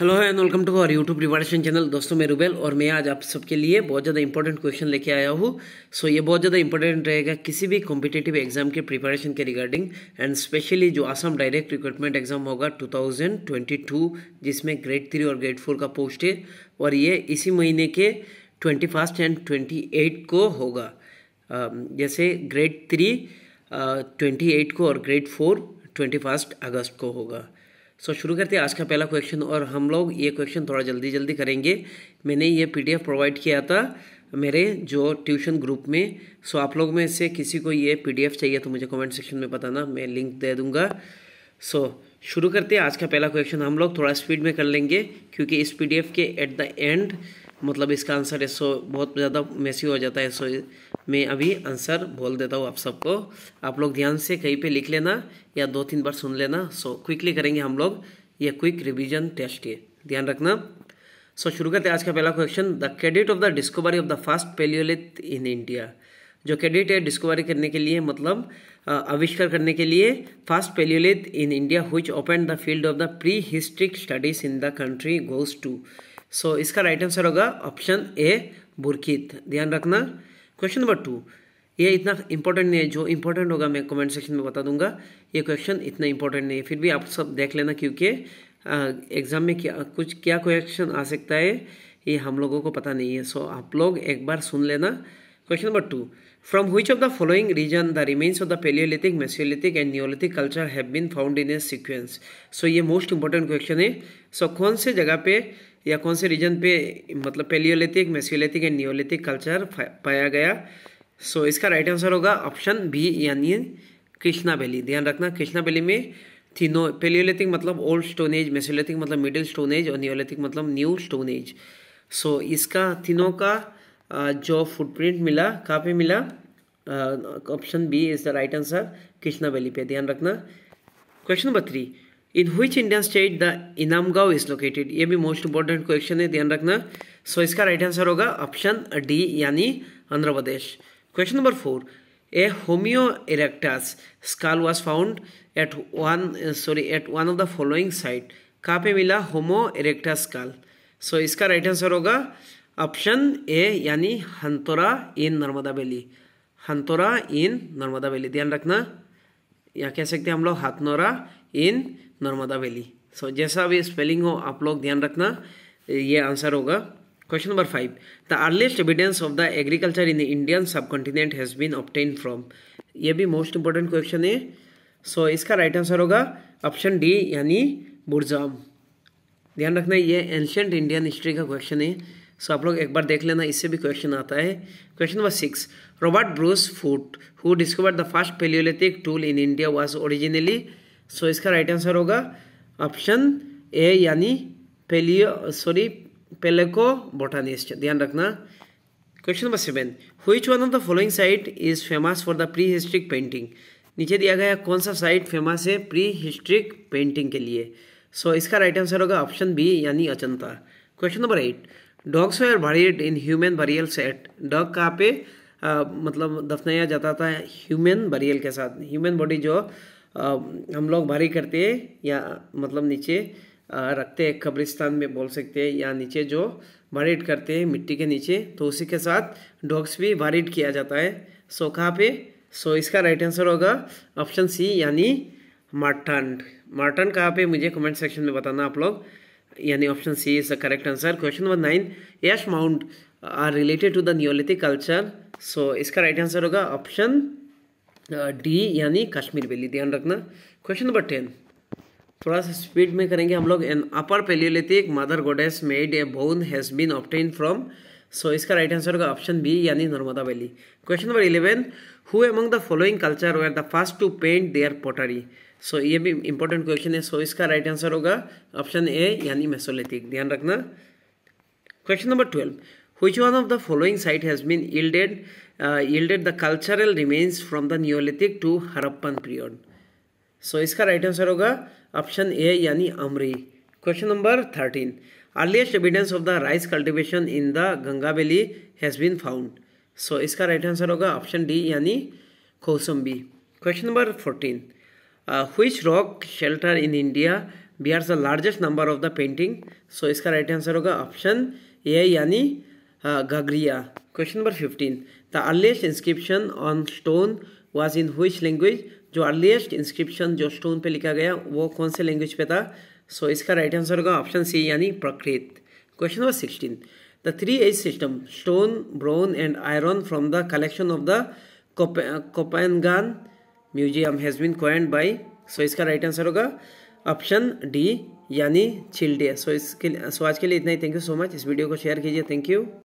hello and welcome to our YouTube preparation channel दोस्तों मैं रुबेल और मैं आज आप सबके लिए बहुत ज़्यादा इंपॉर्टेंट क्वेश्चन लेके आया हूँ सो so, ये बहुत ज़्यादा इंपॉर्टेंट रहेगा किसी भी कॉम्पिटेटिव एग्जाम के प्रिपरेशन के रिगार्डिंग एंड स्पेशली जो आसाम डायरेक्ट रिक्रूटमेंट एग्जाम होगा टू जिसमें ग्रेड थ्री और ग्रेड फोर का पोस्ट है और ये इसी महीने के ट्वेंटी एंड ट्वेंटी को होगा um, जैसे ग्रेड थ्री ट्वेंटी को और ग्रेड फोर ट्वेंटी अगस्त को होगा सो so, शुरू करते हैं आज का पहला क्वेश्चन और हम लोग ये क्वेश्चन थोड़ा जल्दी जल्दी करेंगे मैंने ये पीडीएफ प्रोवाइड किया था मेरे जो ट्यूशन ग्रुप में सो so, आप लोग में से किसी को ये पीडीएफ चाहिए तो मुझे कमेंट सेक्शन में बताना मैं लिंक दे दूंगा सो so, शुरू करते हैं आज का पहला क्वेश्चन हम लोग थोड़ा स्पीड में कर लेंगे क्योंकि इस पी के एट द एंड मतलब इसका आंसर एस बहुत ज़्यादा मैसी हो जाता है सो मैं अभी आंसर बोल देता हूँ आप सबको आप लोग ध्यान से कहीं पे लिख लेना या दो तीन बार सुन लेना सो क्विकली करेंगे हम लोग ये क्विक रिवीजन टेस्ट ये ध्यान रखना सो शुरू करते हैं आज का पहला question the credit of the discovery of the first palaeolith in India जो क्रेडिट है डिस्कवरी करने के लिए मतलब आविष्कार करने के लिए first palaeolith in India which open the field of the prehistoric studies in the country goes to so so, इसका राइट आंसर होगा ऑप्शन ए बुरकित ध्यान रखना क्वेश्चन नंबर टू ये इतना इंपॉर्टेंट नहीं है जो इंपॉर्टेंट होगा मैं कमेंट सेक्शन में बता दूंगा ये क्वेश्चन इतना इंपॉर्टेंट नहीं है फिर भी आप सब देख लेना क्योंकि एग्जाम में क्या कुछ क्या क्वेश्चन आ सकता है ये हम लोगों को पता नहीं है सो so, आप लोग एक बार सुन लेना question number two from which of the following region the remains of the palaeolithic mesolithic and neolithic culture have been found in a sequence so ये मोस्ट इंपॉर्टेंट क्वेश्चन है सो so, कौन से जगह पे या कौन से रीजन पे मतलब palaeolithic mesolithic and neolithic culture पाया गया सो so, इसका राइट आंसर होगा ऑप्शन बी यानी कृष्णा वैली ध्यान रखना कृष्णा वैली में थीनो पेलियोलिथिक मतलब ओल्ड स्टोन एज मेसियोलिथिक मतलब मिडिल स्टोन एज और न्योलिथिक मतलब न्यू स्टोन एज सो इसका तीनों का जो फुटप्रिंट मिला कहाँ पे मिला option B is the right answer Krishna valley पे ध्यान रखना क्वेश्चन नंबर थ्री इन हुई Indian state the Inamgaon is located ये भी मोस्ट इंपॉर्टेंट क्वेश्चन है ध्यान रखना सो so, इसका राइट आंसर होगा ऑप्शन डी यानी आंध्र प्रदेश question number four A homeo इरेक्टास scale was found at one sorry eight one of the following site कहाँ पे मिला होमो स्काल सो so इसका राइट आंसर होगा ऑप्शन ए यानी हंतोरा इन नर्मदा वैली हंतोरा इन नर्मदा वैली ध्यान रखना या कह सकते हैं हम लोग Hathnora in Narmada valley so जैसा भी स्पेलिंग हो आप लोग ध्यान रखना ये आंसर होगा question number five the earliest evidence of the agriculture in Indian subcontinent has been obtained from ये भी मोस्ट इंपॉर्टेंट क्वेश्चन है सो so, इसका राइट आंसर होगा ऑप्शन डी यानी बुरजाम ध्यान रखना ये एंशंट इंडियन हिस्ट्री का क्वेश्चन है सो आप लोग एक बार देख लेना इससे भी क्वेश्चन आता है question number six Robert Bruce Foote who discovered the first palaeolithic tool in India was originally so इसका राइट आंसर होगा ऑप्शन ए यानी पेलियो सॉरी पेलेको बोटानिस्ट ध्यान रखना question number seven which one of the following site is famous for the prehistoric painting नीचे दिया गया कौन सा साइट फेमस है प्री हिस्ट्रिक पेंटिंग के लिए सो so, इसका राइट आंसर होगा ऑप्शन बी यानी Ajanta question number eight dogs were buried in human burial site dog कहाँ पे आ, मतलब दफनाया जाता था ह्यूमन बरियल के साथ ह्यूमन बॉडी जो आ, हम लोग भारी करते हैं या मतलब नीचे आ, रखते हैं कब्रिस्तान में बोल सकते हैं या नीचे जो वारिड करते हैं मिट्टी के नीचे तो उसी के साथ डॉग्स भी वारिड किया जाता है सो कहाँ पे सो इसका राइट आंसर होगा ऑप्शन सी यानी मार्टन मार्टन कहाँ पे मुझे कमेंट सेक्शन में बताना आप लोग यानी option C is the correct answer question number nine यश mount are related to the neolithic culture so इसका राइट आंसर होगा ऑप्शन डी uh, यानी कश्मीर वैली ध्यान रखना क्वेश्चन नंबर टेन थोड़ा सा स्पीड में करेंगे हम लोग an upper palaeolithic mother goddess made a bone has been obtained from so इसका राइट आंसर होगा ऑप्शन बी यानी Narmada valley question number eleven who among the following culture were the first to paint their pottery so ये भी important question है so इसका right answer होगा option A यानी mesolithic ध्यान रखना question number twelve which one of the following site has been yielded uh, yielded the cultural remains from the neolithic to harappan period इसका right answer होगा option A यानी Amri question number thirteen earliest evidence of the rice cultivation in the Ganga valley has been found so इसका right answer होगा option D यानी Kaushambi question number fourteen uh, which rock shelter in India bears the largest number of the painting so इसका right answer होगा option A यानी Ghagharia question number fifteen the earliest inscription on stone was in which language जो earliest inscription जो stone पे लिखा गया वो कौन से लैंग्वेज पे था सो so, इसका राइट आंसर होगा ऑप्शन सी यानी Prakrit question number sixteen the three age system stone bronze and iron from the collection of the Copenhagen museum has been coined by so इसका राइट आंसर होगा option D यानी Childe so इसके so आज के लिए इतना ही थैंक यू सो मच इस वीडियो को शेयर कीजिए थैंक यू